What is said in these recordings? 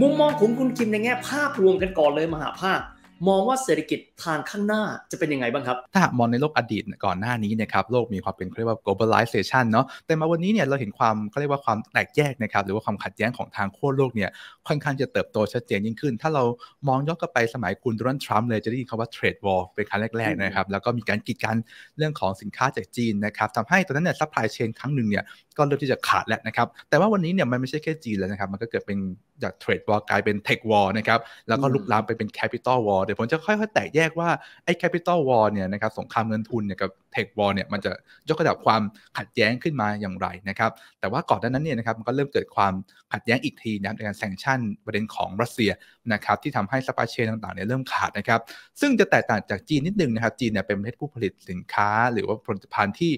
มุมมองของคุณคิมในแง่ภาพรวมกันก่อนเลยมหาภาคมองว่าเศรษฐกิจทางข้างหน้าจะเป็นยังไงบ้างครับ ถ้ามองในโลกอดีตก่อนหน้านี้นะครับโลกมีความเป็นเรียกว่า globalization เนาะแต่มาวันนี้เนี่ยเราเห็นความเขาเรียกว่าความแตกแยกนะครับหรือว่าความขัดแย้งของทางขั้วโลกเนี่ยค่อนข้างจะเติบโตชัดเจนยิ่งขึ้น ถ้าเรามองย้อนกลับไปสมัยคุณโดนัลด์ทรัมป์เลยจะได้ยินคำว่า trade war เป็นครั้งแรกๆนะครับแล้วก็มีการกีดกันเรื่องของสินค้าจากจีนนะครับทำให้ตอนนั้นเนี่ย supply chain ครั้งหนึ่งเนี่ยก็เริ่มที่จะขาดแล้วนะครับแต่ว่าวันนี้เนี่ยมันไม่ใช่แค่จีนแล้วนะครับมันก็เกิดเป็นจากเทรดวอลกลายเป็นเทควอลนะครับแล้วก็ลุกลามไปเป็นแคปิตอลวอลดี๋ยวผมจะค่อยๆ แตกแยกว่าไอ้แคปิตอลวอลเนี่ยนะครับสงครามเงินทุนเนี่ยกับเทควอลเนี่ยมันจะยกระดับความขัดแย้งขึ้นมาอย่างไรนะครับแต่ว่าก่อนนั้นเนี่ยนะครับมันก็เริ่มเกิดความขัดแย้งอีกทีนะครับในการแซงชั่นประเด็นของรัสเซียนะครับที่ทำให้ซัพพลายเชนต่างๆ เนี่ยเริ่มขาดนะครับซึ่งจะแตกต่างจากจีนนิดนึงนะครับจีนเนี่ยเป็นประเทศผู้ผลิตสินค้าหรือว่าผลิตภัณฑ์ที่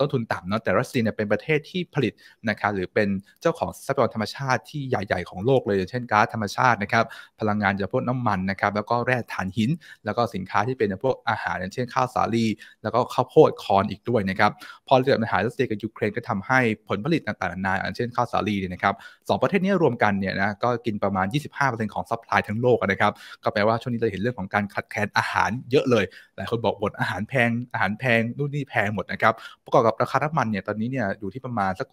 ต้นทุนต่ำเนาะแต่รัสเซียเนี่ยเป็นประเทศที่ผลิตนะครับหรือเป็นเจ้าของทรัพยากรธรรมชาติที่ใหญ่ๆของโลกเลยเช่นก๊าซธรรมชาตินะครับพลังงานจากพวกน้ำมันนะครับแล้วก็แร่ธฐานหินแล้วก็สินค้าที่เป็นพวกอาหารอย่างเช่นข้าวสาลีแล้วก็ข้าวโพดคอนอีกด้วยนะครับพอเกิดปัญหารัสเซียกับยูเครนก็ทำให้ผลผลิตต่างๆนานาอย่างเช่นข้าวสาลีเนี่ยนะครับสประเทศนี้รวมกันเนี่ยนะก็กินประมาณ25%ของซัพพลายทั้งโลกนะครับก็แปลว่าช่วงนี้เราเห็นเรื่องของการขาดแคลนอาหารเยอะเลยหลายคนบอกบทอาหารแพง อาหารแพงนู่นนี่แพงหมดนะครับประกอบกับราคาน้ำมันเนี่ยตอนนี้เนี่ยอยู่ที่ประมาณสัก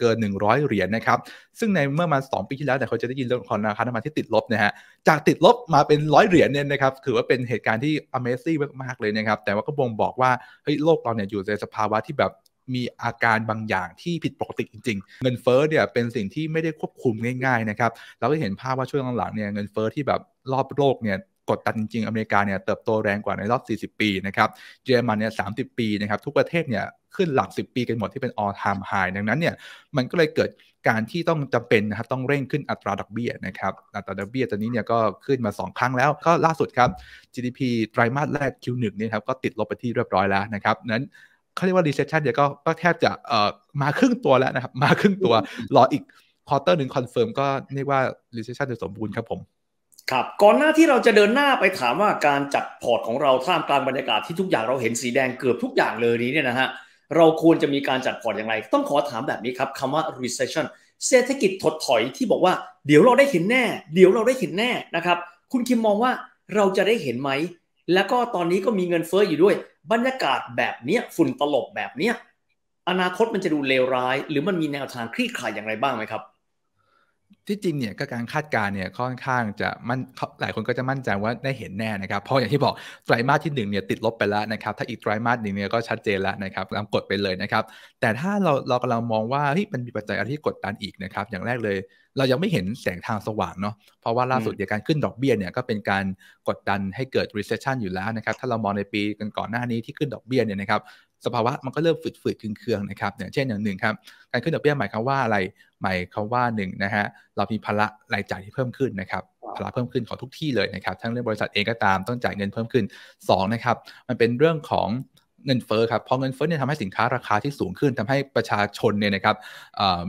เกิน100เหรียญนนะครับ ซึ่ง ใน เมื่อมา 2 ปี ที่แล้ว แต่ เขา จะได้ยิน เรื่องของราคาน้ำมันที่ติดลบ นะฮะ จากติดลบ มาเป็นร้อยเหรียญ เนี่ยนะครับ ถือว่าเป็น เหตุการณ์ ที่ amazing มากๆเลยนะครับ แต่ว่าก็บ่งบอกว่าเฮ้ยโลกเราเนี่ยอยู่ ใน สภาวะที่ แบบ มีอาการบางอย่างที่ผิดปกติ จริง ๆ เงินเฟ้อ เนี่ย เป็นสิ่งที่ไม่ได้ควบคุมง่ายๆ นะครับ เรา ก็เห็น ภาพ ว่า ช่วง หลังๆ เนี่ย เงินเฟ้อ ที่ แบบ รอบ โลก เนี่ย กดดันจริงๆอเมริกาเนี่ยเติบโตแรงกว่าในรอบ40 ปีนะครับเยอรมันเนี่ย30ปีนะครับทุกประเทศเนี่ยขึ้นหลัก 10 ปีกันหมดที่เป็น all time high ดังนั้นเนี่ยมันก็เลยเกิดการที่ต้องจำเป็นนะครับต้องเร่งขึ้นอัตราดอกเบี้ยนะครับอัตราดอกเบี้ยตอนนี้เนี่ยก็ขึ้นมา 2 ครั้งแล้ว ก็ล่าสุดครับ GDP ไตรามาสแรก Q1 เนี่ยครับก็ติดลบไปที่เรียบร้อยแล้วนะครับนั้นเขาเรียกว่า recession เนี่ยก็แทบจะเอ่อมาครึ่งตัวแล้วนะครับ มาครึ่งตัวรออีกควอเตอร์หนึ่งคอนเฟิร์มก็เรียกว่า recession จะสมบูรณ์ครับผมครับก่อนหน้าที่เราจะเดินหน้าไปถามว่าการจัดพอร์ตของเราท่ามกลางบรรยากาศที่ทุกอย่างเราเห็นสีแดงเกือบทุกอย่างเลยนี้เนี่ยนะฮะเราควรจะมีการจัดพอร์ตอย่างไร ต้องขอถามแบบนี้ครับคำว่า recession เศรษฐกิจถดถอยที่บอกว่าเดี๋ยวเราได้เห็นแน่ เดี๋ยวเราได้เห็นแน่นะครับ คุณคิมมองว่าเราจะได้เห็นไหมแล้วก็ตอนนี้ก็มีเงินเฟ้ออยู่ด้วยบรรยากาศแบบเนี้ยฝุ่นตลบแบบเนี้ยอนาคตมันจะดูเลวร้าย หรือมันมีแนวทางคลี่คลายอย่างไรบ้างไหมครับที่จริงเนี่ยก็การคาดการณ์เนี่ยค่อนข้างจะมั่นหลายคนก็จะมั่นใจว่าได้เห็นแน่นะครับ เพราะอย่างที่บอกไตรมาสที่1เนี่ยติดลบไปแล้วนะครับ ถ้าอีกไตรมาสหนึ่งเนี่ยก็ชัดเจนแล้วนะครับลำมกดไปเลยนะครับ แต่ถ้าเราเรากำลังมองว่ามันมีปัจจัยอะไรที่กดดันอีกนะครับ อย่างแรกเลย เรายังไม่เห็นแสงทางสว่างเนาะ เพราะว่าล่าสุดเนียการขึ้นดอกเบี้ยเนี่ยก็เป็นการกดดันให้เกิด recession อยู่แล้วนะครับ ถ้าเรามองในปีก่อนหน้านี้ที่ขึ้นดอกเบี้ยเนี่ยนะครับสภาวะ มันก็เริ่มฝืดฝืดเคืองนะครับอย่างเช่นอย่างหนึ่งครับการขึ้นดอกเบี้ยหมายความว่าอะไรหมายความว่าหนึ่งนะฮะเรามีภาระรายจ่ายที่เพิ่มขึ้นนะครับภาระเพิ่มขึ้นของทุกที่เลยนะครับ ทั้งเรื่องบริษัทเองก็ตามต้องจ่ายเงินเพิ่มขึ้น2นะครับมันเป็นเรื่องของเงินเฟ้อครับพอเงินเฟ้อเนี่ยทำให้สินค้าราคาที่สูงขึ้นทำให้ประชาชนเนี่ยนะครับ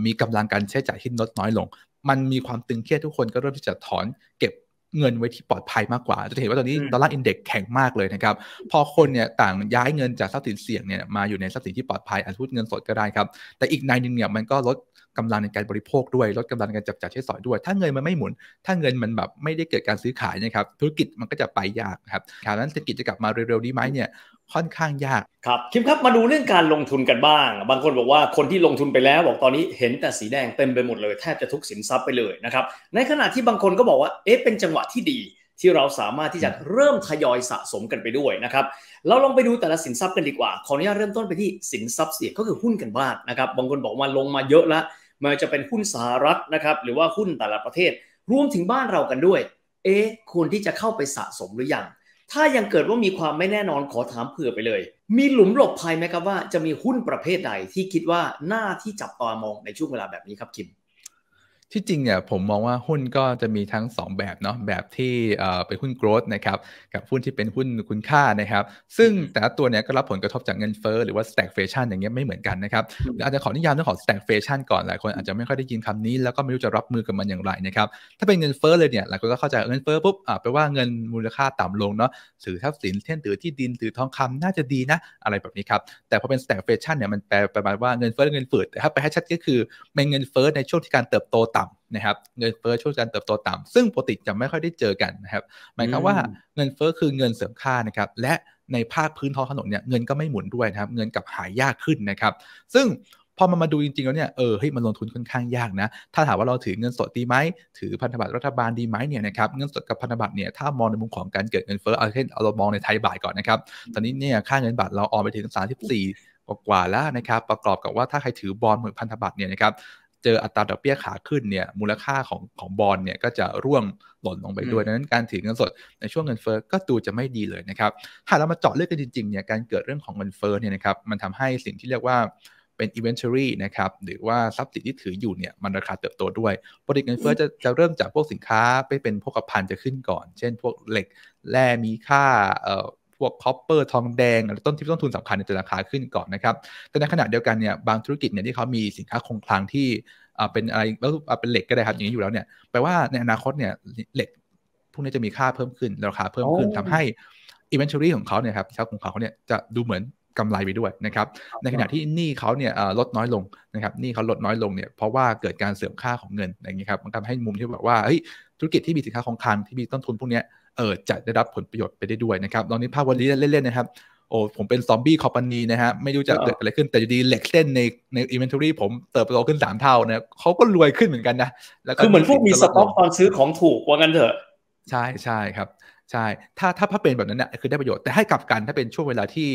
มีกำลังการใช้จ่ายที่ลดน้อยลง มันมีความตึงเครียดทุกคนก็เริ่มที่จะถอนเก็บเงินไว้ที่ปลอดภัยมากกว่า จะเห็นว่าตอนนี้ดอลลาร์อินเด็กซ์แข็งมากเลยนะครับ พอคนเนี่ยต่างย้ายเงินจากทรัพย์สินเสี่ยงเนี่ยมาอยู่ในทรัพย์สินที่ปลอดภัยอาจพูดเงินสดก็ได้ครับ แต่อีกนายหนึ่งเนี่ยมันก็ลดกำลังในการบริโภคด้วยลดกำลังในการจับจ่ายใช้สอยด้วย ถ้าเงินมันไม่หมุน ถ้าเงินมันแบบไม่ได้เกิดการซื้อขายนะครับธุรกิจมันก็จะไปยากครับดังนั้นเศรษฐกิจจะกลับมาเร็วๆนี้ไหมเนี่ยค่อนข้างยากครับคิมครับมาดูเรื่องการลงทุนกันบ้าง บางคนบอกว่าคนที่ลงทุนไปแล้ว บอกตอนนี้เห็นแต่สีแดงเต็มไปหมดเลย แทบจะทุกสินทรัพย์ไปเลยนะครับในขณะที่บางคนก็บอกว่าเอ๊ะเป็นจังหวะที่ดีที่เราสามารถที่จะเริ่มทยอยสะสมกันไปด้วยนะครับ เราลองไปดูแต่ละสินทรัพย์กันดีกว่า ขออนุญาตเริ่มต้นไปที่สินทรัพย์เสี่ยงก็คือหุ้นกันบ้างนะครับบางคนบอกว่าลงมาเยอะแล้วมันจะเป็นหุ้นสหรัฐนะครับ หรือว่าหุ้นแต่ละประเทศ รวมถึงบ้านเรากันด้วย เอ๊ะควรที่จะเข้าไปสะสมหรือยัง ถ้ายังเกิดว่ามีความไม่แน่นอน ขอถามเผื่อไปเลย มีหลุมหลบภัยไหมครับว่าจะมีหุ้นประเภทใดที่คิดว่าน่าที่จับตามองในช่วงเวลาแบบนี้ครับคิมที่จริงเนี่ยผมมองว่าหุ้นก็จะมีทั้ง 2 แบบเนาะแบบที่เป็นหุ้น growth นะครับกับหุ้นที่เป็นหุ้นคุณค่านะครับซึ่งแต่ละตัวเนี่ยก็รับผลกระทบจากเงินเฟ้อหรือว่า stagflation อย่างเงี้ยไม่เหมือนกันนะครับอาจจะขออนุญาตเรื่องของ stagflation ก่อนหลายคนอาจจะไม่ค่อยได้ยินคำนี้แล้วก็ไม่รู้จะรับมือกับมันอย่างไรนะครับถ้าเป็นเงินเฟ้อเลยเนี่ยหลายคนก็เข้าใจเงินเฟ้อปุ๊บแปลว่าเงินมูลค่าต่ำลงเนาะถือทรัพย์สินเช่นถือที่ดินถือทองคำน่าจะดีนะอะไรแบบนี้ครับแต่พอเป็น stagflation เนี่ยมันแปลประมาณว่าเงินเฟ้อเงินฝืดแต่ถ้าไปให้ชัดก็คือเป็นเงินเฟ้อในช่วงที่การเติบโตต่ำนะครับเงินเฟ้อช่วงการเติบโตต่ำซึ่งปกติจะไม่ค่อยได้เจอกันนะครับ หมายความว่าเงินเฟ้อคือเงินเสริมค่านะครับ และในภาคพื้นท้องถนนเนี่ยเงินก็ไม่หมุนด้วยนะครับ เงินกับหายากขึ้นนะครับ ซึ่งพอมันมาดูจริงๆแล้วเนี่ยเออเฮ้ยมันลงทุนค่อนข้างยากนะ ถ้าถามว่าเราถือเงินสดดีไหมถือพันธบัตรรัฐบาลดีไหมเนี่ยนะครับเงินสดกับพันธบัตรเนี่ยถ้ามองในมุมของการเกิดเงินเฟ้อเอาเช่นเรามองในไทยบาทก่อนนะครับ ตอนนี้เนี่ยค่าเงินบาทเราออกไปถึง 34 กว่าแล้วนะครับ ประกอบกับว่าถ้าใครถือบอลเหมือนพันธบัตรเนี่ยนะครับเจออัตราดอกเบี้ยขาขึ้นเนี่ยมูลค่าของของบอลเนี่ยก็จะร่วงหล่นลงไปด้วยดังนั้นการถือเงินสด ในช่วงเงินเฟ้อก็ดูจะไม่ดีเลยนะครับ ถ้าเรามาเจาะเลือกกันจริงๆเนี่ยการเกิดเรื่องของเงินเฟ้อเนี่ยนะครับมันทำให้สิ่งที่เรียกว่าเป็น inventory นะครับ หรือว่าทรัพย์สินที่ถืออยู่เนี่ยมันราคาเติบโตด้วยปกติเงินเฟ้อจะจะเริ่มจากพวกสินค้าไปเป็นพวกรัพันจะขึ้นก่อน เช่น พวกเหล็กแร่มีค่าเอ่อพวกคอปเปอร์ทองแดงต้นที่ต้นทุนสำคัญจะราคาขึ้นก่อนนะครับแต่ในขณะเดียวกันเนี่ยบางธุรกิจเนี่ยที่เขามีสินค้าคงคลังที่เป็นอะไรแล้วเป็นเหล็กก็ได้ครับ อย่างนี้อยู่แล้วเนี่ยแปลว่าในอนาคตเนี่ยเหล็กพวกนี้จะมีค่าเพิ่มขึ้น ราคาเพิ่มขึ้นทำให้อินเวนทอรี่ของเขาเนี่ยครับสินค้าของเขาเนี่ยจะดูเหมือนกำไรไปด้วยนะครับ ในขณะที่หนี้เขาเนี่ยลดน้อยลงนะครับหนี้เขาลดน้อยลงเนี่ยเพราะว่าเกิดการเสื่อมค่าของเงินอย่างนี้ครับมันก็ให้มุมที่แบบว่าธุรกิจที่มีสินค้าคงคลังที่มีต้นทุนพวกนี้เออจะได้รับผลประโยชน์ไปได้ด้วยนะครับตอนนี้ภาพวันนี้เล่นๆนะครับโอ้ผมเป็นซอมบี้คอมพานีนะฮะไม่รู้จะเกิดอะไรขึ้นแต่อยู่ดีเหล็กเส้นในในอินเวนทอรี่ผมเติบโตขึ้นสามเท่านะเขาก็รวยขึ้นเหมือนกันนะแล้วคือเหมือนพวกมีสต็อกตอนซื้อของถูกว่ากันเถอะ ใช่ใช่ครับใช่ ถ้าถ้าพระเป็นแบบนั้นเนี่ยคือได้ประโยชน์ แต่ให้กลับกันถ้าเป็นช่วงเวลาที่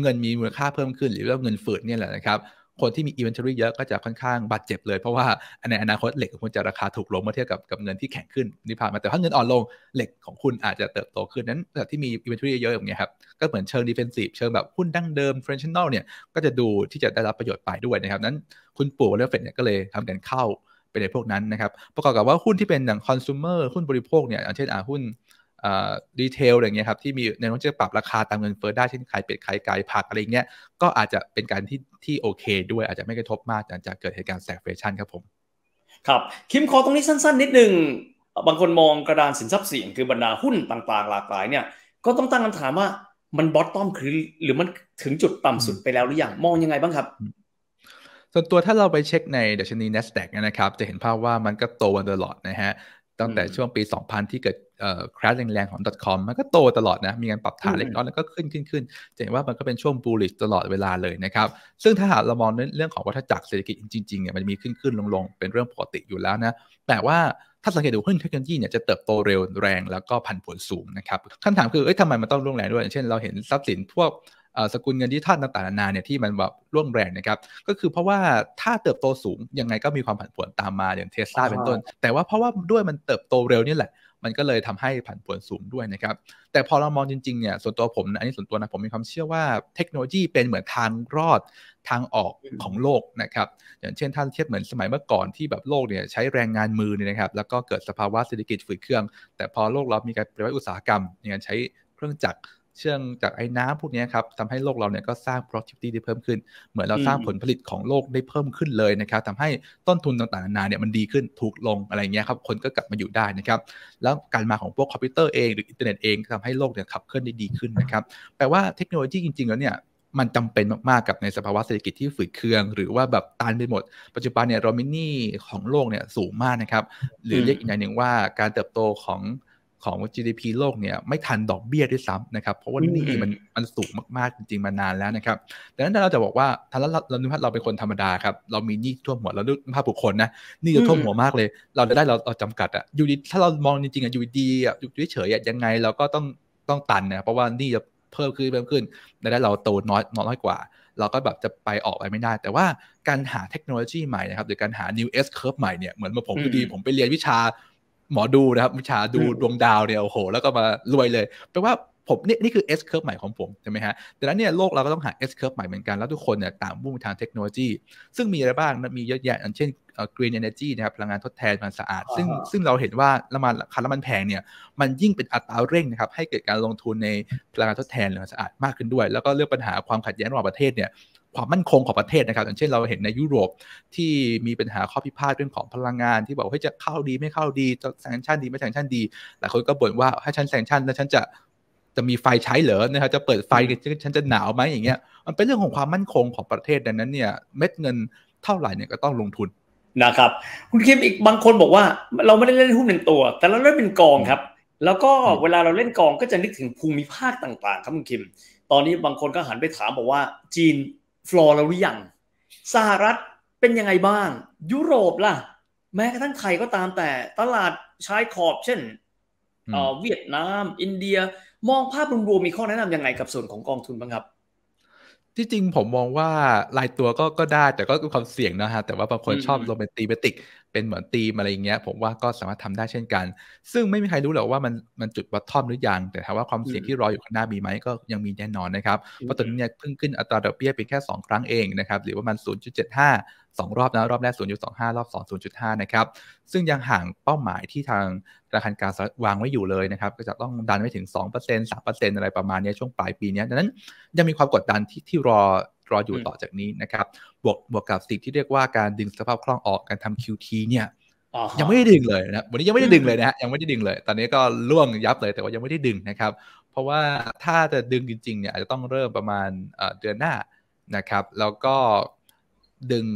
เงินมีมูลค่าเพิ่มขึ้น หรือว่าเงินฝืดเนี่ยแหละนะครับ คนที่มีอ i n v e n อรี่เยอะก็จะค่อนข้างบาดเจ็บเลย เพราะว่าในอนาคตเหล็กของคุณจะราคาถูกลงเมื่อเทียบกับกับเงินที่แข็งขึ้นนี่ผ่านมาแต่ถ้าเงินอ่อนลงเหล็กของคุณอาจจะเติบโตขึ้นนั้นแต่ที่มีอ i n v e n อรี่เยอะอย่างเงี้ยครับก็เหมือนเชิงดิเฟนซีฟเชิงแบบหุ้นดั้งเดิมเฟรนช์แนลเนี่ยก็จะดูที่จะได้รับประโยชน์ไปด้วยนะครับนั้น คุณปู่เลเฟตเนี่ยก็เลยทำกันเข้าเป็นในพวกนั้นนะครับประกอบกับว่าหุ้นที่เป็นอย่างคอน sumer หุ้นบริโภคเนี่ยอย่างเช่นอ่าหุ้นดีเทลอะไรเงี้ยครับที่มีแนวโน้มจะปรับราคาตามเงินเฟ้อได้เช่นขายเป็ดขายไก่ผักอะไรเงี้ยก็อาจจะเป็นการที่ที่โอเคด้วยอาจจะไม่กระทบมากหลังจากเกิดเหตุการณ์แซกเฟชั่นครับผม ครับคิมขอตรงนี้สั้น ๆ นิดนึง บางคนมองกระดานสินทรัพย์เสี่ยงคือบรรดาหุ้นต่าง ๆ หลากหลายเนี่ยก็ต้องตั้งคำถามว่ามันบอทตอมคือหรือมันถึงจุดต่ำสุดไปแล้วหรือยังมองยังไงบ้างครับส่วนตัวถ้าเราไปเช็คในดัชนี N a s d a q นะครับ จะเห็นภาพว่ามันก็โตมาตลอดนะฮะตั้งแต่ช่วงปี 2000 ที่เกิดคราสแรงๆของ .com มันก็โตตลอดนะมีการปรับฐานเล็กน้อยแล้วก็ขึ้นขึ้นขึ้นจะเห็นว่ามันก็เป็นช่วง bullish ตลอดเวลาเลยนะครับ ซึ่งถ้าหากเรามองเรื่องของวัฏจักรเศรษฐกิจจริงๆเนี่ยมันมีขึ้นขึ้นลงๆเป็นเรื่องปกติอยู่แล้วนะแต่ว่าถ้าสังเกตดูหุ้นเทคโนโลยีเนี่ยจะเติบโตเร็วแรงแล้วก็ผันผวนสูงนะครับคำถามคือเอ้ยทำไมมันต้องร่วงแรงด้วยเช่นเราเห็นทรัพย์สินพวกสกุลเงินที่ท่ันต่างๆนานาเนี่ยที่มันแบบร่วงแรงนะครับก็คือเพราะว่าถ้าเติบโตสูงยังไงก็มีความผันผวนตามมาอย่างเทสลาเป็นต้น แต่ว่าเพราะว่าด้วยมันเติบโตเร็วนี่แหละมันก็เลยทำให้ผันผวนสูงด้วยนะครับแต่พอเรามองจริงๆเนี่ยส่วนตัวผมนะอันนี้ส่วนตัวนะผม มีความเชื่อว่าเทคโนโลยีเป็นเหมือนทางรอดทางออกของโลกนะครับอย่างเช่นท่านเทียบเหมือนสมัยเมื่อก่อนที่แบบโลกเนี่ยใช้แรงงานมือนี่นะครับแล้วก็เกิดสภาวะเศรษฐกิจฝืดเครื่องแต่พอโลกเรามีการเปลี่ยนอุตสาหกรรมในการใช้เครื่องจักรเชื่องจากไอ้น้ำพวกนี้ครับทำให้โลกเราเนี่ยก็สร้าง productivity ได้เพิ่มขึ้น เหมือนเราสร้างผลผลิตของโลกได้เพิ่มขึ้นเลยนะครับทำให้ต้นทุนต่างๆ นานาเนี่ยมันดีขึ้น ถูกลงอะไรเงี้ยครับคนก็กลับมาอยู่ได้นะครับแล้วการมาของพวกคอมพิวเตอร์เองหรืออินเทอร์เน็ตเองทำให้โลกเนี่ยขับเคลื่อนได้ ดีขึ้นนะครับแปลว่าเทคโนโลยีจริงๆ แล้วเนี่ยมันจำเป็นมากๆกับในสภาวะเศรษฐกิจที่ฝืดเคือง หรือว่าแบบตันไปหมด ปัจจุบันเนี่ยเรามินี่ของโลกเนี่ยสูงมากนะครับหรือเรียกอีกอย่างหนึ่งว่าการเติบโตของของ GDP โลกเนี่ยไม่ทันดอกเบี้ยด้วยซ้ำนะครับ เพราะว่านี่มันมันสูงมากๆจริงๆมานานแล้วนะครับดังนั้นเราจะบอกว่าทานแล้เรานุพัเราเป็นคนธรรมดาครับเรามีหนี้ท่วมหัวเราดูภาพบุคคลนะหนี้จะท่วมหัวมากเลย เราจะได้เราเราจำกัดอะอยู่ดี ถ้าเรามองจริงๆอะอยู่ดีอะอยู่เฉยๆยังไง เราก็ต้องต้องตันนะเพราะว่านี่จะเพิ่มขึ้นเพิ่มขึ้นดังนั้นเราโตน้อยน้อยกว่า เราก็แบบจะไปออกไปไม่ได้ แต่ว่าการหาเทคโนโลยีใหม่นะครับหรือการหา new S curve ใหม่เนี่ยเหมือนมาผมพอดีผมไปเรียนวิชาหมอดูนะครับวิชาดูดวงดาวเนี่ยโอ้โห แล้วก็มารวยเลยแปลว่าผมนี่นี่คือ S curve ใหม่ของผมใช่ไหมฮะแต่แล้วเนี่ยโลกเราก็ต้องหา S curve ใหม่เหมือนกันแล้วทุกคนเนี่ยต่างมุ่งทางเทคโนโลยี ซึ่งมีอะไรบ้างมีเยอะแยะอย่างเช่น green energy นะครับพลังงานทดแทนพลังสะอาด ซึ่งซึ่งเราเห็นว่าละมันคาร์บมันแพงเนี่ยมันยิ่งเป็นอัตราเร่งนะครับ ให้เกิดการลงทุนในพลังงานทดแทนพลังสะอาดมากขึ้นด้วยแล้วก็เรื่องปัญหาความขัดแย้งระหว่างประเทศเนี่ยความมั่นคงของประเทศนะครับอย่างเช่นเราเห็นในยุโรปที่มีปัญหาข้อพิพาทเรื่องของพลังงานที่บอกว่าจะเข้าดีไม่เข้าดีจะแซงชั่นดีไม่แซงชั่นดีหลายคน ก็บ่นว่าให้ฉันแซงชั่นแล้วฉันจะจะมีไฟใช้เหรอนะครับจะเปิดไฟฉันจะหนาวไหมอย่างเงี้ย มันเป็นเรื่องของความมั่นคงของประเทศดังนั้นเนี่ย เม็ดเงินเท่าไหร่เนี่ยก็ต้องลงทุนนะครับ คุณคิมอีกบางคนบอกว่า เราไม่ได้เล่นหุ้นเึ่งตัว แต่เราเล่นเป็นกองครับ แล้วก็เวลาเราเล่นกองก็จะนึกถึงภูมิภาคต่าง ๆ ครับคุณคิมตอนนี้บางคนก็หันไปถามบอกว่าจีนฟลอร์เราหรือยังสหรัฐเป็นยังไงบ้าง ยุโรปล่ะ แม้กระทั่งไทยก็ตามแต่ตลาดชายขอบเช่น เวียดนาม อินเดียมองภาพรวมมีข้อแนะนำยังไงกับส่วนของกองทุนบ้างครับ ที่จริงผมมองว่ารายตัวก็ก็ได้แต่ก็ความเสี่ยงนะฮะ แต่ว่าบางคนชอบโรแมนติกเป็นเหมือนตีมอะไรอย่างเงี้ยผมว่าก็สามารถทำได้เช่นกัน ซึ่งไม่มีใครรู้หรอกว่ามันมันจุดวัดทอมหรือยังแต่ถามว่าความเสี่ยงที่รออยู่ข้างหน้ามีไหมก็ยังมีแน่นอนนะครับเพราะตอนนี้เนี่ยเพิ่งขึ้นอัตราดอกเบี้ยเป็นแค่ 2 ครั้งเองนะครับหรือว่ามัน 0.75 2 รอบนะรอบแรก0.25รอบ2 0.5นะครับซึ่งยังห่างเป้าหมายที่ทางธนาคารกลางวางไว้อยู่เลยนะครับก็จะต้องดันไปถึง 2% 3%อะไรประมาณนี้ช่วงปลายปีนี้ดังนั้นยังมีความกดดันที่ที่รอรออยู่ต่อจากนี้นะครับ บวกบวกกับสิ่งที่เรียกว่าการดึงสภาพคล่องออก การทำ QT เนี่ยยังไม่ได้ดึงเลยนะ วันนี้ยังไม่ได้ดึงเลยนะฮะ ยังไม่ได้ดึงเลย ตอนนี้ก็ล่วงยับเลย แต่ว่ายังไม่ได้ดึงนะครับ เพราะว่าถ้าจะดึงจริงๆเนี่ยอาจจะต้องเริ่มประมาณเดือนหน้านะครับ แล้วก็ดึง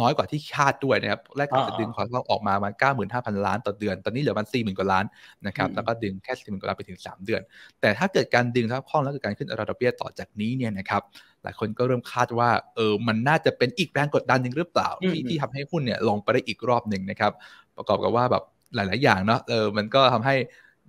น้อยกว่าที่คาดด้วยนะครับ แรกจะดึงความล่องออกมามันเก้าหมื่นห้าพันล้านต่อเดือน ตอนนี้เหลือมันสี่หมื่นกว่าล้านนะครับ แล้วก็ดึงแค่สี่หมื่นกว่าล้านไปถึงสามเดือน แต่ถ้าเกิดการดึงสภาพคล่องแล้วเกิดการขึ้นอัตราดอกเบี้ยต่อจากนี้เนี่ยนะครับหลายคนก็เริ่มคาดว่าเออมันน่าจะเป็นอีกแรงกดดันหนึ่งหรือเปล่า ที่ที่ทำให้หุ้นเนี่ยลงไปได้อีกรอบหนึ่งนะครับ ประกอบกับว่าแบบหลาย ๆ อย่างเนาะเออมันก็ทำให้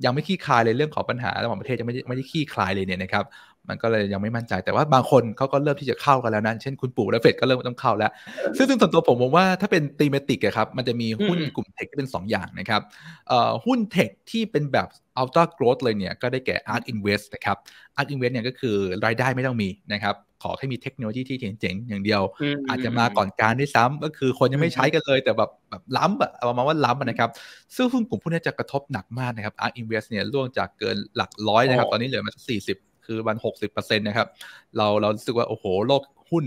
ยังไม่ขี้คลายเลย เรื่องของปัญหาระหว่างประเทศยังไม่ไม่ได้ขี้คลายเลยเนี่ยนะครับมันก็เลยยังไม่มั่นใจแต่ว่าบางคนเขาก็เริ่มที่จะเข้ากันแล้วนะเช่นคุณปู่และเฟดก็เริ่มต้องเข้าแล้ว ซึ่งส่วนตัวผมมองว่าถ้าเป็นตีมติกครับมันจะมีหุ้นกลุ่มเทคที่เป็น 2 อย่างนะครับหุ้นเทคที่เป็นแบบอัลตร้าโกรดเลยเนี่ยก็ได้แก่ a r ิ Invest นะครับ a r ิ Invest เนี่ยก็คือรายได้ไม่ต้องมีนะครับขอแค่มีเทคโนโลยีที่เจ๋งๆ อย่างเดียว อาจจะมาก่อนการด้วยซ้ำ ก็คือคนยังไม่ใช้กันเลย แต่แบบแบบล้ำอะประมาณว่าล้ำนะครับซึ่งหุ้นกลุ่มพวกนี้จะกระทบหนักมากนะครับ Ark Invest เนี่ยร่วงจากเกินหลักร้อยนะครับตอนนี้เหลือมาสักสี่สิบคือวันหกสิบเปอร์เซ็นต์นะครับ เราเรารู้สึกว่าโอ้โห โลกหุ้น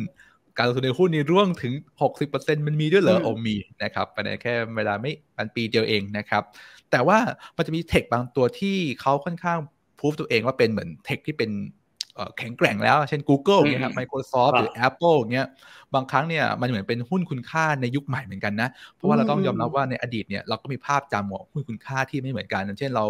การลงทุนในหุ้นนี่ร่วงถึง 60%มันมีด้วยเหรอโอมีนะครับไปในแค่เวลาไม่มันปีเดียวเองนะครับ แต่ว่ามันจะมีเทคบางตัวที่เขาค่อนข้างพูฟตัวเองว่าเป็นเหมือนเทคที่เป็นแข็งแกร่งแล้ว เช่น Google เนี่ยครับ Microsoft หรือ Apple เนี่ยบางครั้งเนี่ย มันเหมือนเป็นหุ้นคุณค่าในยุคใหม่เหมือนกันนะเพราะว่าเราต้องยอมรับว่าในอดีตเนี่ยเราก็มีภาพจำของหุ้นคุณค่าที่ไม่เหมือนกันเช่นเรา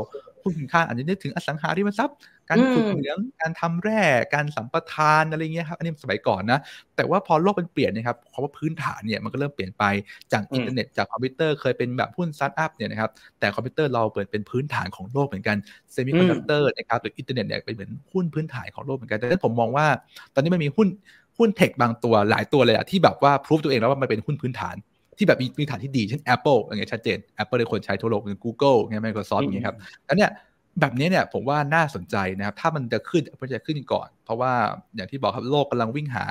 คุณนค่าอาจจะนึกถึงอสังหาริมทรัพย์การขุดเหมืองการทำแร่การสัมปทานอะไรเงี้ยครับอันนี้สมัยก่อนนะแต่ว่าพอโลกมันเปลี่ยนนะครับคำว่าพื้นฐานเนี่ยมันก็เริ่มเปลี่ยนไปจากอินเทอร์เน็ตจากคอมพิวเตอร์เคยเป็นแบบหุ้นสตาร์ทอัพเนี่ยนะครับแต่คอมพิวเตอร์เราเปิดเป็นพื้นฐานของโลกเหมือนกันเซมิคอนดักเตอร์นะครับหรืออินเทอร์เน็ตเนี่ยเป็นเหมือนหุ้นพื้นฐานของโลกเหมือนกันดังนั้นผมมองว่าตอนนี้มันมีหุ้นหุ้นเทคบางตัวหลายตัวเลยอะที่แบบว่าพิสูจน์ตัวเองแล้วว่ามันเป็นหุ้นพื้นฐานที่แบบมีมีฐานที่ดีเช่น Apple อย่างเงี้ยชัดเจน Apple เลยคนใช้ทั่วโลกเป็น Google อเงี้ย Microsoft อย่างเงี้ยครับอันเนี้ยแบบนี้เนี่ยผมว่าน่าสนใจนะครับถ้ามันจะขึ้นมันจะขึ้นก่อน เพราะว่าอย่างที่บอกครับ โลกกำลังวิ่งหา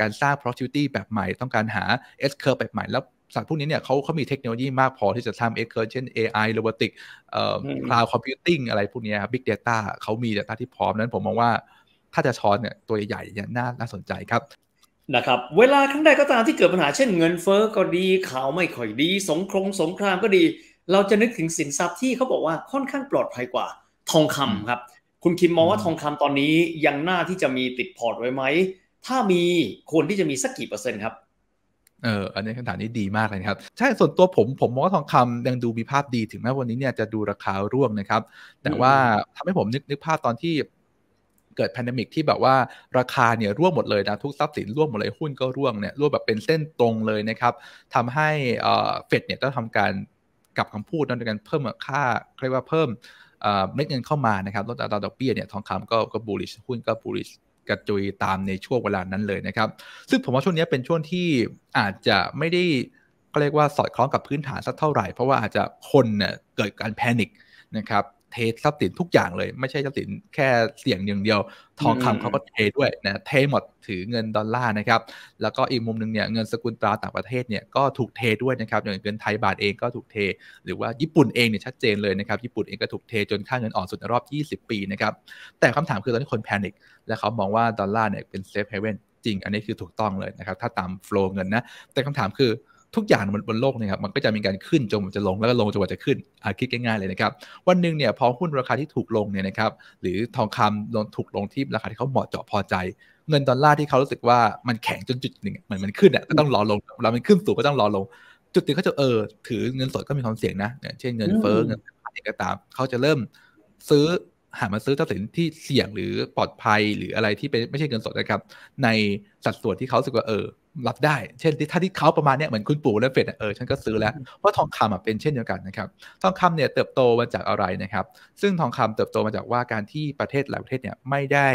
การสร้าง productivity แบบใหม่ ต้องการหา S curve แบบใหม่แล้วสัตว์พวกนี้เนี่ยเขาเขามีเทคโนโลยีมากพอที่จะทำ S curve เช่น AI robotic cloud computing อะไรพวกนี้ครับ big data เขามี data ที่พร้อมนั้น ผมมองว่าถ้าจะช้อนเนี่ยตัวใหญ่ๆเนี่ยน่าน่าสนใจครับนะครับ เวลาครั้งใดก็ตามที่เกิดปัญหาเช่นเงินเฟอ้อก็ดีข่าวไม่ค่อยดี สงครงสงครามก็ดี เราจะนึกถึงสินทรัพย์ที่เขาบอกว่าค่อนข้างปลอดภัยกว่า ทองคำครับ คุณคิมมองว่าทองคำตอนนี้ยังน่าที่จะมีติดพอร์ตไว้ไหมถ้ามีควรที่จะมีสักกี่เปอร์เซ็นต์ครับเอออันนี้คำถามนี้ดีมากเลยครับ ใช่ส่วนตัวผมผมมองว่าทองคำยังดูมีภาพดี ถึงแม้วันนี้เนี่ยจะดูราคาร่วงนะครับ แต่ว่าทำให้ผมนึกนึกภาพตอนที่เกิดแพนดมิกที่แบบว่าราคาเนี่ยร่วงหมดเลยนะทุกทรัพย์สินร่วงหมดเลยหุ้นก็ร่วงเนี่ยร่วงแบบเป็นเส้นตรงเลยนะครับทำให้เฟดเนี่ยต้องทำการกับคำพูดนั่นโดการเพิ่มค่าเรียกว่าเพิ่มเม็ดเงินเข้ามานะครับลดอัตราดอกเบี้ยเนี่ยทองคำก็ก็บูลิชหุ้นก็บูลิชกระจุยตามในช่วงเวลานั้นเลยนะครับซึ่งผมว่าช่วงนี้เป็นช่วงที่อาจจะไม่ได้ก็เรียกว่าสอดคล้องกับพื้นฐานสักเท่าไหร่เพราะว่าอาจจะคนเนี่ยเกิดการแพนิคนะครับเททรัพย์สินทุกอย่างเลย ไม่ใช่ทรัพย์สินแค่เสี่ยงอย่างเดียว ทองคำเขาก็เทด้วยนะเทหมดถือเงินดอลลาร์นะครับแล้วก็อีกมุมหนึ่งเนี่ยเงินสกุลตราต่างประเทศเนี่ยก็ถูกเทด้วยนะครับอย่างเงินไทยบาทเองก็ถูกเท หรือว่าญี่ปุ่นเองเนี่ยชัดเจนเลยนะครับญี่ปุ่นเองก็ถูกเทจนค่าเงินอ่อนสุดรอบ 20 ปีนะครับแต่คำถามคือตอนนี้คนแพนิคและเขามองว่าดอลลาร์เนี่ยเป็นเซฟเฮเว่นจริงอันนี้คือถูกต้องเลยนะครับถ้าตามโฟล์เงินนะแต่คำถามคือทุกอย่างบนโลกนะครับมันก็จะมีการขึ้นจนมันจะลงแล้วก็ลงจนกว่าจะขึ้นอาคิดง่ายๆเลยนะครับ วันหนึ่งเนี่ยพอหุ้นราคาที่ถูกลงเนี่ยนะครับ หรือทองคำลงถูกลงที่ราคาที่เขาเหมาะเจาะพอใจ เงินดอลลาร์ที่เขารู้สึกว่ามันแข็งจนจุดหนึ่งเหมือนมันขึ้นอ่ะก็ต้องรอลง เรามันขึ้นสูงก็ต้องรอลง จุดนึงเขาจะเออ ถือเงินสดก็มีความเสี่ยงนะเช่นเงินเฟ้อเงินอะไรก็ตามเขาจะเริ่มซื้อหามาซื้อทรัพย์สินที่เสี่ยงหรือปลอดภัยหรืออะไรที่เป็นไม่ใช่เงินสดนะครับในสัดส่วนที่เขาสึกว่าเออรับได้ เช่น ถ้าที่เขาประมาณเนี้ยเหมือนคุณปู่และเฟดเออ ฉันก็ซื้อแล้ว เพราะทองคำเป็นเช่นเดียวกันนะครับ ทองคำเนี่ยเติบโตมาจากอะไรนะครับ ซึ่งทองคำเติบโตมาจากว่าการที่ประเทศหลายประเทศเนี่ยไม่ได้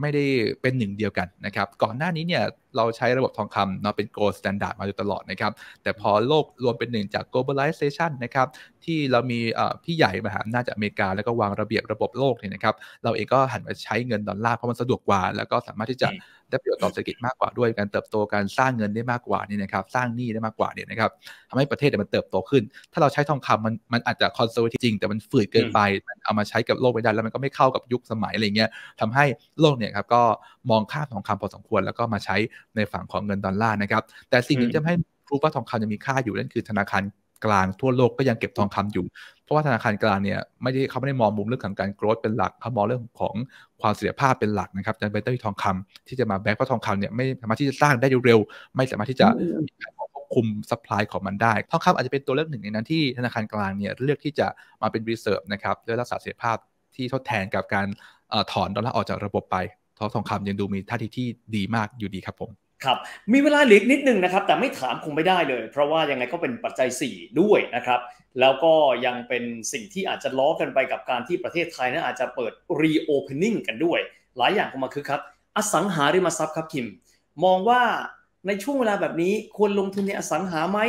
ไม่ได้เป็นหนึ่งเดียวกันนะครับ ก่อนหน้านี้เนี่ยเราใช้ระบบทองคำเนาะเป็น gold standard มาอยู่ตลอดนะครับ แต่พอโลกรวมเป็นหนึ่งจาก globalization นะครับ ที่เรามีพี่ใหญ่มหาอำนาจจากอเมริกา แล้วก็วางระเบียบระบบโลกเนี่ยนะครับ เราเองก็หันมาใช้เงินดอลลาร์เพราะมันสะดวกกว่าแล้วก็สามารถที่จะได้ประโยชน์ต่อเศรษฐกิจมากกว่าด้วย การเติบโตการสร้างเงินได้มากกว่านี่นะครับสร้างหนี้ได้มากกว่านี่นะครับทำให้ประเทศมันเติบโตขึ้น ถ้าเราใช้ทองคำมันมันอาจจะคอนเซอร์วทีจริงแต่มันฝืดเกินไปมันเอามาใช้กับโลกไม่ได้แล้วมันก็ไม่เข้ากับยุคสมัยอะไรเงี้ยทำให้โลกเนี่ยครับก็มองค่าทองคำพอสมควรแล้วก็มาใช้ในฝั่งของเงินดอลลาร์นะครับ แต่สิ่งที่จะให้รู้ว่าทองคำยังมีค่าอยู่นั่นคือธนาคารกลางทั่วโลกก็ยังเก็บทองคำอยู่เพราะว่าธนาคารกลางเนี่ยไม่ได้เขาไม่ได้มองมุมเรื่องของการกรอเป็นหลักเขามองเรื่องของความเสถียรภาพเป็นหลักนะครับจะเป็นต้อมทองคำ ที่จะมาแบกเพราะทองคำเนี่ยไม่สามารถที่จะสร้างได้เร็วไม่สามารถที่จะควบคุมสัพพลายของมันได้ทองคำอาจจะเป็นตัวเลือกหนึ่งในนั้นที่ธนาคารกลางเนี่ยเลือกที่จะมาเป็นรีเซิร์ฟนะครับเพื่อรักษาเสถียรภาพที่ทดแทนกับการถอนดอลลาร์ออกจากระบบไปราะทองคำยังดูมีท่าทีที่ดีมากอยู่ดีครับผม ครับ มีเวลาเหลือนิดนึงนะครับแต่ไม่ถามคงไม่ได้เลย เพราะว่ายังไงก็เป็นปัจจัย 4 ด้วยนะครับ แล้วก็ยังเป็นสิ่งที่อาจจะล้อกันไปกับการที่ประเทศไทยนะั้นอาจจะเปิด reopening กันด้วย หลายอย่างก็มาคือครับ อสังหาริมทรัพย์ครับ คิม มองว่าในช่วงเวลาแบบนี้ควรลงทุนในอสังหาไหม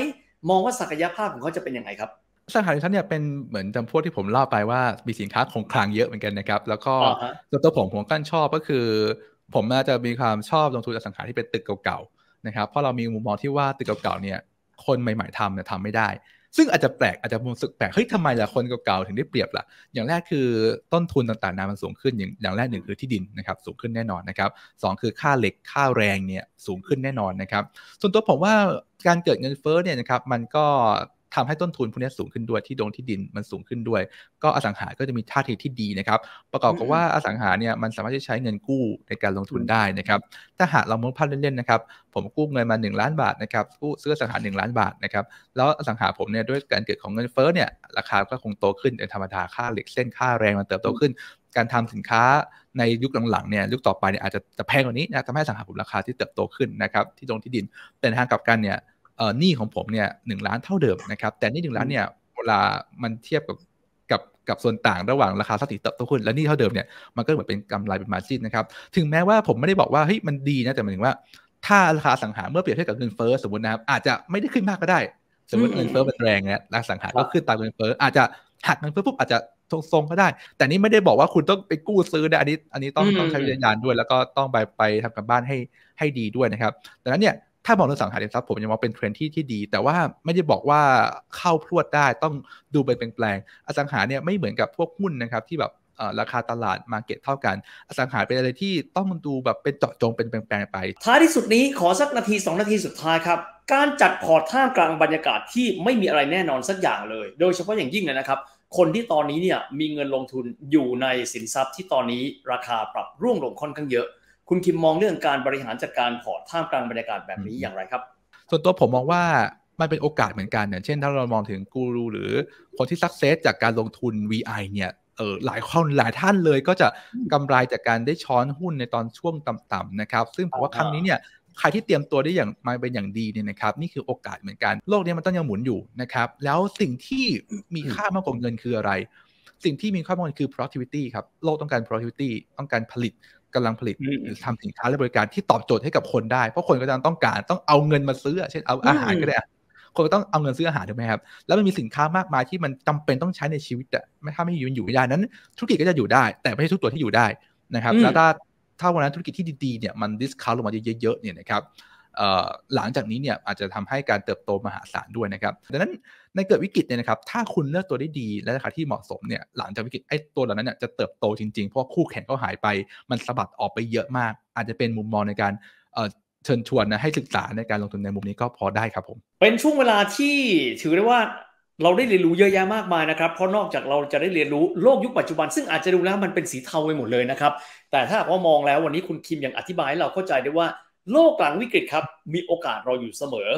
มองว่าศักยภาพของเขาจะเป็นยังไงครับสังหาริมทรัพย์เนี่ยเป็น เหมือนจำพวกที่ผมเล่าไปว่ามีสินค้าคงคลังเยอะเหมือนกันนะครับแล้วก็ตัวผมผมกั้นชอบก็คือ ผม่าจะมีความชอบลงทุนอสังหาที่เป็น ตึกเก่าๆนะครับ เพราะเรามีมุมมองที่ว่า ตึกเก่าๆเนี่ยคนใหม่ๆทำเนี่ยทำไม่ได้ ซึ่งอาจจะแปลกอาจจะรู้สึกแปลกเฮ้ยทำไมล่ะคนเก่าๆถึงได้เปรียบล่ะอย่างแรกคือต้นทุนต่างๆนามันสูงขึ้นอย่างอย่างแรกหนึ่งคือที่ดินนะครับสูงขึ้นแน่นอนนะครับสองคือค่าเหล็กค่าแรงเนี่ยสูงขึ้นแน่นอนนะครับส่วนตัวผมว่าการเกิดเงินเฟ้อเนี่ยนะครับมันก็ทำให้ต้นทุนพวกนี้สูงขึ้นด้วยที่ดงที่ดินมันสูงขึ้นด้วย ก็อสังหาก็จะมีท่าทีที่ดีนะครับประกอบกับว่าอสังหาเนี่ยมันสามารถที่ใช้เงินกู้ในการลงทุนได้นะครับถ้าหากเรามองภาพเล่นๆนะครับ ผมกู้เงินมา1ล้านบาทนะครับกู้ซื้ออสังหา1ล้านบาทนะครับแล้วอสังหาผมเนี่ยด้วยการเกิดของเงินเฟ้อเนี่ยราคาก็คงโตขึ้นเป็นธรรมดาค่าเหล็กเส้นค่าแรงมันเติบโตขึ้น การทำสินค้าในยุคหลังๆเนี่ยยุคต่อไปเนี่ยอาจจะจะแพงกว่านี้นะทำให้สังหาผมราคาที่เติบโตขึ้นนะครับที่ตรงที่ดินแต่ทางกลับกันเนี่ยหนี้ของผมเนี่ยหล้านเท่าเดิมนะครับแต่นี่หนึ่งล้านเนี่ยเวลามันเทียบกับกับกับส่วนต่างระหว่างราคาสตัพยินเติบโตขึ้นและนี่เท่าเดิมเนี่ยมันก็เหมือนเป็นกำไรเป็นมาจิ้นนะครับถึงแม้ว่าผมไม่ได้บอกว่าเฮ้ยมันดีนะแต่หมายถึงว่า ถ้าราคาสังหาเมื่อเปรียบเทียบกับเงินเฟ้อสมมตินะครับ อาจจะไม่ได้ขึ้นมากก็ได้ สมมติเงินเฟ้อมันแรงเนี่ยราคาสังหาก็ขึ้นตามเงินเฟ้ออาจจะหักเงินเฟ้อปุ๊บอาจจะทรงๆก็ได้ แต่นี่ไม่ได้บอกว่าคุณต้องไปกู้ซื้อนะอันนี้อันนี้ต้องต้องใช้วิญญาณด้วย แล้วก็ต้องไปไปทำกับบ้านให้ให้ดีด้วยนะครับดังนั้นเนี่ยถ้ามองเรื่องสังหาริมทรัพย์ผมยังมองเป็นเทรนที่ที่ดีแต่ว่าไม่ได้บอกว่าเข้าพรวดได้ต้องดูเป็นแปลง อสังหาเนี่ยไม่เหมือนกับพวกหุ้นนะครับที่แบบราคาตลาดมาเก็ตเท่ากัน อสังหาเป็นอะไรที่ต้องดูแบบเป็นเจาะจงเป็นแปลงไป ท้ายที่สุดนี้ขอสักนาที2นาทีสุดท้ายครับ การจัดพอร์ตท่ามกลางบรรยากาศที่ไม่มีอะไรแน่นอนสักอย่างเลย โดยเฉพาะอย่างยิ่งเลยนะครับ คนที่ตอนนี้เนี่ยมีเงินลงทุนอยู่ในสินทรัพย์ ที่ตอนนี้ราคาปรับร่วงลงค่อนข้างเยอะคุณคิมมองเรื่องการบริหารจัดการพอร์ตท่ามกลางบรรยากาศแบบนี้อย่างไรครับ ส่วนตัวผมมองว่ามันเป็นโอกาสเหมือนกันเนี่ยเช่นถ้าเรามองถึงกูรูหรือคนที่สักเซสจากการลงทุน VI เนี่ยเออหลายคนหลายท่านเลยก็จะกำไรจากการได้ช้อนหุ้นในตอนช่วงต่ำๆนะครับซึ่งผมว่าครั้งนี้เนี่ยใครที่เตรียมตัวได้อย่างมาเป็นอย่างดีเนี่ยนะครับนี่คือโอกาสเหมือนกันโลกนี้มันต้องยังหมุนอยู่นะครับแล้วสิ่งที่มีค่ามากกว่าเงินคืออะไร สิ่งที่มีค่ามากกว่าเงินคือ productivity ครับโลกต้องการ productivity ต้องการผลิตกำลังผลิตหรือทำสินค้าและบริการที่ตอบโจทย์ให้กับคนได้ เพราะคนก็จะต้องการต้องเอาเงินมาซื้อเช่นเอาอาหารก็ได้คนก็ต้องเอาเงินซื้ออาหารถูกไหมครับแล้วมันมีสินค้ามากมายที่มันจำเป็นต้องใช้ในชีวิตอะถ้าไม่อยู่อยู่ไม่ได้นั้น ธุรกิจก็จะอยู่ได้ แต่ไม่ใช่ทุกตัวที่อยู่ได้นะครับแล้วถ้าถ้าวันนั้นธุรกิจที่ดีๆเนี่ยมันดิสคาวลงมาเยอะๆเนี่ยนะครับหลังจากนี้เนี่ยอาจจะทำให้การเติบโตมหาศาลด้วยนะครับดังนั้นในเกิดวิกฤตเนี่ยนะครับถ้าคุณเลือกตัวได้ดี และราคาที่เหมาะสมเนี่ยหลังจากวิกฤตไอ้ตัวเหล่านั้นเนี่ยจะเติบโตจริงๆ เพราะคู่แข่งก็หายไป มันสะบัดออกไปเยอะมาก อาจจะเป็นมุมมองในการเชิญชวนนะให้ศึกษาในการลงทุนในมุมนี้ก็พอได้ครับผมเป็นช่วงเวลาที่ถือได้ว่าเราได้เรียนรู้เยอะแยะมากมายนะครับเพราะนอกจากเราจะได้เรียนรู้โลกยุคปัจจุบันซึ่งอาจจะดูแล้วมันเป็นสีเทาไปหมดเลยนะครับแต่ถ้าหาว่ามองแล้ววันนี้คุณคิมยังอธิบายให้เราเข้าใจได้ว่าโลกหลังวิกฤตครับมีโอกาสรออยู่เสมอ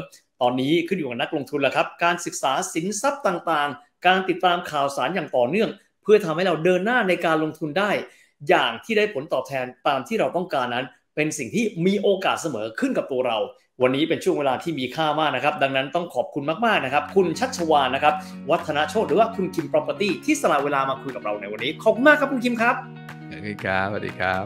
ตอนนี้ขึ้นอยู่กับนักลงทุนแล้วครับ การศึกษาสินทรัพย์ต่างๆ การติดตามข่าวสารอย่างต่อเนื่อง เพื่อทำให้เราเดินหน้าในการลงทุนได้ อย่างที่ได้ผลตอบแทนตามที่เราต้องการนั้น เป็นสิ่งที่มีโอกาสเสมอขึ้นกับตัวเรา วันนี้เป็นช่วงเวลาที่มีค่ามากนะครับ ดังนั้นต้องขอบคุณมากๆนะครับ คุณชัชวานนะครับ วัฒนโชคหรือว่าคุณคิมพพรอเพอร์ตี้ที่สละเวลามาคุยกับเราในวันนี้ ขอบคุณมากครับคุณคิมครับสวัสดีครับสวัสดีครับ